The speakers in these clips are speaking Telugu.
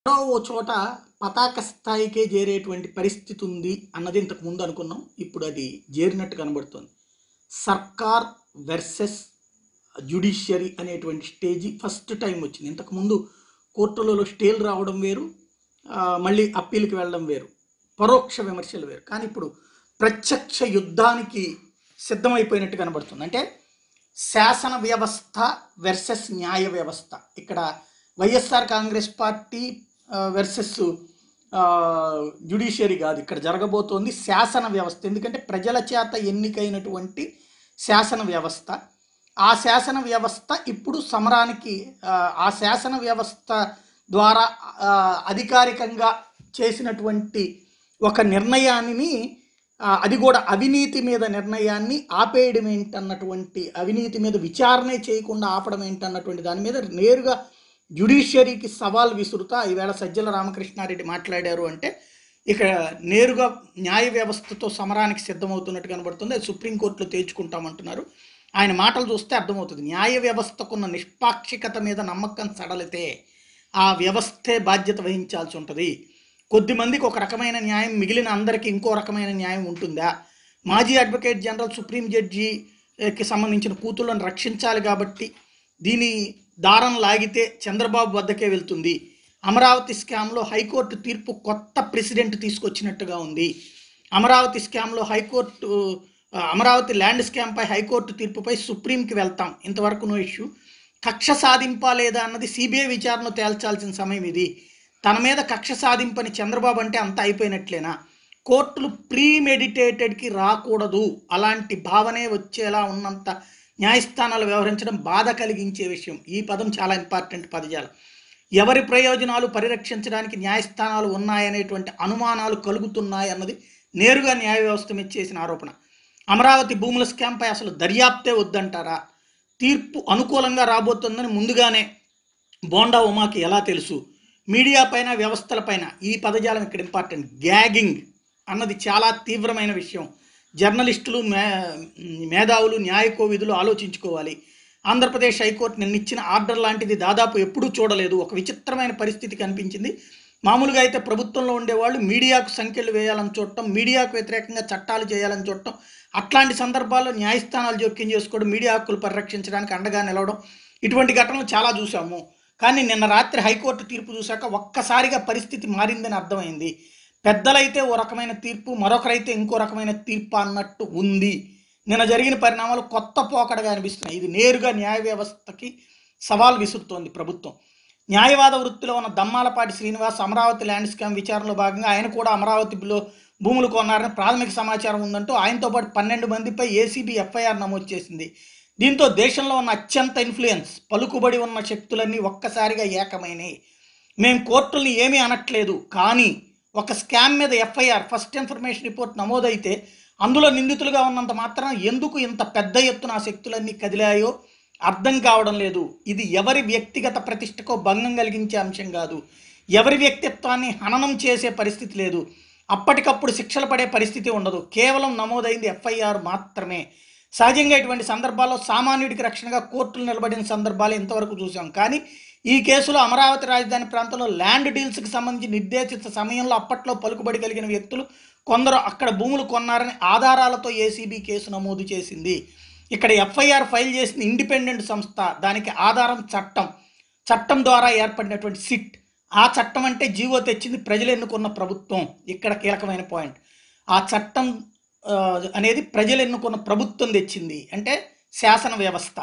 ఎక్కడో ఓ చోట పతాక స్థాయికే చేరేటువంటి పరిస్థితి ఉంది అన్నది ఇంతకు ముందు అనుకున్నాం ఇప్పుడు అది చేరినట్టు కనబడుతుంది సర్కార్ వెర్సెస్ జ్యుడిషియరీ అనేటువంటి స్టేజ్ ఫస్ట్ టైం వచ్చింది ఇంతకుముందు కోర్టులలో స్టేలు రావడం వేరు మళ్ళీ అప్పీల్కి వెళ్ళడం వేరు పరోక్ష విమర్శలు వేరు కానీ ఇప్పుడు ప్రత్యక్ష యుద్ధానికి సిద్ధమైపోయినట్టు కనబడుతుంది అంటే శాసన వ్యవస్థ వెర్సెస్ న్యాయ వ్యవస్థ ఇక్కడ YSR Congress party versus judiciary కాదు ఇక్కడ జరగబోతోంది శాసన వ్యవస్థ ఎందుకంటే ప్రజల చేత ఎన్నికైనటువంటి శాసన వ్యవస్థ ఆ శాసన వ్యవస్థ ఇప్పుడు సమరానికి ఆ శాసన వ్యవస్థ ద్వారా అధికారికంగా చేసినటువంటి ఒక నిర్ణయాన్ని అది కూడా అవినీతి మీద నిర్ణయాన్ని ఆపేయడం ఏంటన్నటువంటి అవినీతి మీద విచారణ చేయకుండా ఆపడం ఏంటన్నటువంటి దాని మీద నేరుగా జ్యుడిషియరీకి సవాల్ విసురుతా ఈవేళ సజ్జల రామకృష్ణారెడ్డి మాట్లాడారు అంటే ఇక నేరుగా న్యాయ వ్యవస్థతో సమరానికి సిద్ధమవుతున్నట్టు కనబడుతుంది అది సుప్రీంకోర్టులో తేల్చుకుంటామంటున్నారు ఆయన మాటలు చూస్తే అర్థమవుతుంది న్యాయ వ్యవస్థకున్న నిష్పాక్షికత మీద నమ్మకం సడలితే ఆ వ్యవస్థే బాధ్యత వహించాల్సి ఉంటుంది కొద్దిమందికి ఒక రకమైన న్యాయం మిగిలిన అందరికీ ఇంకో రకమైన న్యాయం ఉంటుందా మాజీ అడ్వకేట్ జనరల్ సుప్రీం జడ్జికి సంబంధించిన కూతుళ్ళను రక్షించాలి కాబట్టి దీని దారం లాగితే చంద్రబాబు వద్దకే వెళ్తుంది అమరావతి స్కామ్లో హైకోర్టు తీర్పు కొత్త ప్రెసిడెంట్ తీసుకొచ్చినట్టుగా ఉంది అమరావతి స్కామ్లో హైకోర్టు అమరావతి ల్యాండ్ స్కామ్పై హైకోర్టు తీర్పుపై సుప్రీంకి వెళ్తాం ఇంతవరకు నో ఇష్యూ కక్ష సాధింపా లేదా అన్నది సిబిఐ విచారణ తేల్చాల్సిన సమయం ఇది తన మీద కక్ష సాధింపని చంద్రబాబు అంటే అంత అయిపోయినట్లేనా కోర్టులు ప్రీమెడిటేటెడ్కి రాకూడదు అలాంటి భావనే వచ్చేలా ఉన్నంత న్యాయస్థానాలు వ్యవహరించడం బాధ కలిగించే విషయం ఈ పదం చాలా ఇంపార్టెంట్ పదజాలం ఎవరి ప్రయోజనాలు పరిరక్షించడానికి న్యాయస్థానాలు ఉన్నాయనేటువంటి అనుమానాలు కలుగుతున్నాయి అన్నది నేరుగా న్యాయ వ్యవస్థ మీద చేసిన ఆరోపణ అమరావతి భూముల స్కామ్పై అసలు దర్యాప్తే వద్దంటారా తీర్పు అనుకూలంగా రాబోతుందని ముందుగానే బోండా ఉమాకి ఎలా తెలుసు మీడియా పైన వ్యవస్థలపైన ఈ పదజాలం ఇక్కడ ఇంపార్టెంట్ గ్యాగింగ్ అన్నది చాలా తీవ్రమైన విషయం జర్నలిస్టులు మే మేధావులు న్యాయ కోవిధులు ఆలోచించుకోవాలి ఆంధ్రప్రదేశ్ హైకోర్టు నిన్న ఇచ్చిన ఆర్డర్ లాంటిది దాదాపు ఎప్పుడూ చూడలేదు ఒక విచిత్రమైన పరిస్థితి కనిపించింది మామూలుగా అయితే ప్రభుత్వంలో ఉండేవాళ్ళు మీడియాకు సంఖ్యలు వేయాలని చూడటం మీడియాకు వ్యతిరేకంగా చట్టాలు చేయాలని చూడటం అట్లాంటి సందర్భాల్లో న్యాయస్థానాలు జోక్యం చేసుకోవడం మీడియా హక్కులు పరిరక్షించడానికి అండగా నిలవడం ఇటువంటి ఘటనలు చాలా చూసాము కానీ నిన్న రాత్రి హైకోర్టు తీర్పు చూశాక ఒక్కసారిగా పరిస్థితి మారిందని అర్థమైంది పెద్దలైతే ఓ రకమైన తీర్పు మరొకరైతే ఇంకో రకమైన తీర్పు అన్నట్టు ఉంది నిన్న జరిగిన పరిణామాలు కొత్త పోకడగా అనిపిస్తున్నాయి ఇది నేరుగా న్యాయ వ్యవస్థకి సవాల్ విసురుతోంది ప్రభుత్వం న్యాయవాద వృత్తిలో ఉన్న దమ్మాలపాటి శ్రీనివాస్ అమరావతి ల్యాండ్ స్కామ్ విచారణలో భాగంగా ఆయన కూడా అమరావతిలో భూములు కొన్నారని ప్రాథమిక సమాచారం ఉందంటూ ఆయనతో పాటు పన్నెండు మందిపై ఏసీబీ ఎఫ్ఐఆర్ నమోదు చేసింది దీంతో దేశంలో ఉన్న అత్యంత ఇన్ఫ్లుయెన్స్ పలుకుబడి ఉన్న శక్తులన్నీ ఒక్కసారిగా ఏకమైనవి మేము కోర్టుల్ని ఏమీ అనట్లేదు కానీ ఒక స్కామ్ మీద ఎఫ్ఐఆర్ ఫస్ట్ ఇన్ఫర్మేషన్ రిపోర్ట్ నమోదైతే అందులో నిందితులుగా ఉన్నంత మాత్రం ఎందుకు ఇంత పెద్ద ఎత్తున ఆ శక్తులన్నీ కదిలాయో అర్థం కావడం లేదు ఇది ఎవరి వ్యక్తిగత ప్రతిష్టకో భంగం కలిగించే అంశం కాదు ఎవరి వ్యక్తిత్వాన్ని హననం చేసే పరిస్థితి లేదు అప్పటికప్పుడు శిక్షలు పడే పరిస్థితి ఉండదు కేవలం నమోదైంది ఎఫ్ఐఆర్ మాత్రమే సహజంగా ఇటువంటి సందర్భాల్లో సామాన్యుడికి రక్షణగా కోర్టులు నిలబడిన సందర్భాలు ఇంతవరకు చూసాం కానీ ఈ కేసులో అమరావతి రాజధాని ప్రాంతంలో ల్యాండ్ డీల్స్కి సంబంధించి నిర్దేశిత సమయంలో అప్పట్లో పలుకుబడి కలిగిన వ్యక్తులు కొందరు అక్కడ భూములు కొన్నారని ఆధారాలతో ఏసీబీ కేసు నమోదు చేసింది ఇక్కడ ఎఫ్ఐఆర్ ఫైల్ చేసిన ఇండిపెండెంట్ సంస్థ దానికి ఆధారం చట్టం చట్టం ద్వారా ఏర్పడినటువంటి సిట్ ఆ చట్టం అంటే జీవో తెచ్చింది ప్రజలు ఎన్నుకున్న ప్రభుత్వం ఇక్కడ కీలకమైన పాయింట్ ఆ చట్టం అనేది ప్రజలు ఎన్నుకున్న ప్రభుత్వం తెచ్చింది అంటే శాసన వ్యవస్థ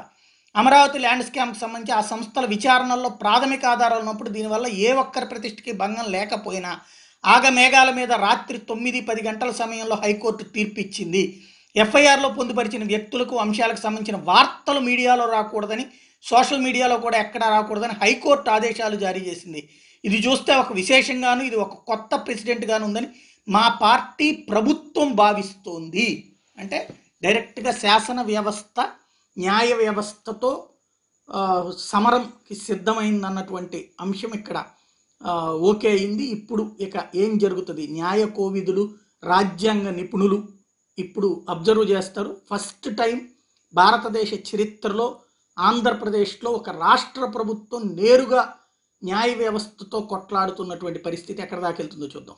అమరావతి ల్యాండ్స్కేప్కి సంబంధించి ఆ సంస్థల విచారణల్లో ప్రాథమిక ఆధారాలు ఉన్నప్పుడు దీనివల్ల ఏ ఒక్కరి ప్రతిష్టకి భంగం లేకపోయినా ఆగమేఘాల మీద రాత్రి తొమ్మిది పది గంటల సమయంలో హైకోర్టు తీర్పిచ్చింది ఎఫ్ఐఆర్లో పొందుపరిచిన వ్యక్తులకు అంశాలకు సంబంధించిన వార్తలు మీడియాలో రాకూడదని సోషల్ మీడియాలో కూడా ఎక్కడా రాకూడదని హైకోర్టు ఆదేశాలు జారీ చేసింది ఇది చూస్తే ఒక విశేషంగాను ఇది ఒక కొత్త ప్రెసిడెంట్గాను ఉందని మా పార్టీ ప్రభుత్వం భావిస్తోంది అంటే డైరెక్ట్గా శాసన వ్యవస్థ న్యాయ వ్యవస్థతో సమరంకి సిద్ధమైందన్నటువంటి అంశం ఇక్కడ ఓకే అయింది ఇప్పుడు ఇక ఏం జరుగుతుంది న్యాయ కోవిధులు రాజ్యాంగ నిపుణులు ఇప్పుడు అబ్జర్వ్ చేస్తారు ఫస్ట్ టైం భారతదేశ చరిత్రలో ఆంధ్రప్రదేశ్లో ఒక రాష్ట్ర ప్రభుత్వం నేరుగా న్యాయ వ్యవస్థతో కొట్లాడుతున్నటువంటి పరిస్థితి ఎక్కడ దాకెళ్తుందో చూద్దాం